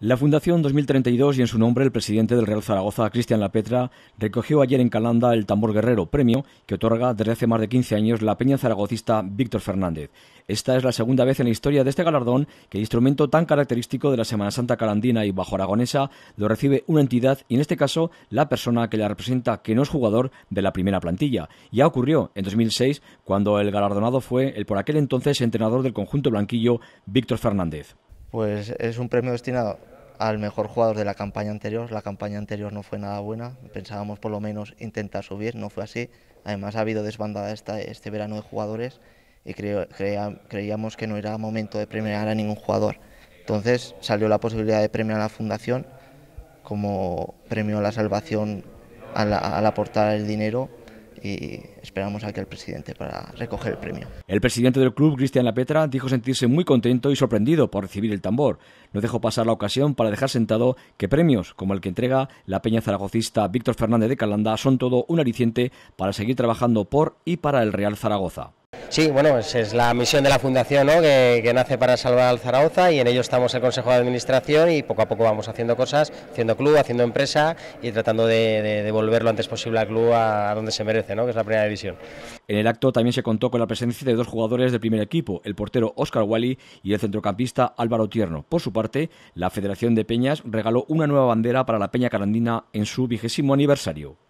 La Fundación 2032 y en su nombre el presidente del Real Zaragoza, Cristian Lapetra, recogió ayer en Calanda el Tambor Guerrero, premio que otorga desde hace más de 15 años la peña zaragocista Víctor Fernández. Esta es la segunda vez en la historia de este galardón que el instrumento tan característico de la Semana Santa calandina y bajo aragonesa lo recibe una entidad y en este caso la persona que la representa que no es jugador de la primera plantilla. Ya ocurrió en 2006 cuando el galardonado fue el por aquel entonces entrenador del conjunto blanquillo Víctor Fernández. Pues es un premio destinado al mejor jugador de la campaña anterior. La campaña anterior no fue nada buena, pensábamos por lo menos intentar subir, no fue así. Además ha habido desbandada este verano de jugadores y creíamos que no era momento de premiar a ningún jugador. Entonces salió la posibilidad de premiar a la fundación como premio a la salvación al aportar el dinero y esperamos que al presidente para recoger el premio. El presidente del club, Cristian Lapetra, dijo sentirse muy contento y sorprendido por recibir el tambor. No dejó pasar la ocasión para dejar sentado que premios como el que entrega la peña zaragocista Víctor Fernández de Calanda son todo un aliciente para seguir trabajando por y para el Real Zaragoza. Sí, bueno, esa pues es la misión de la Fundación, ¿no? que, nace para salvar al Zaragoza y en ello estamos el Consejo de Administración y poco a poco vamos haciendo cosas, haciendo club, haciendo empresa y tratando de, devolver lo antes posible al club a, donde se merece, ¿no? que es la primera división. En el acto también se contó con la presencia de dos jugadores del primer equipo, el portero Óscar Wally y el centrocampista Álvaro Tierno. Por su parte, la Federación de Peñas regaló una nueva bandera para la Peña Carandina en su vigésimo aniversario.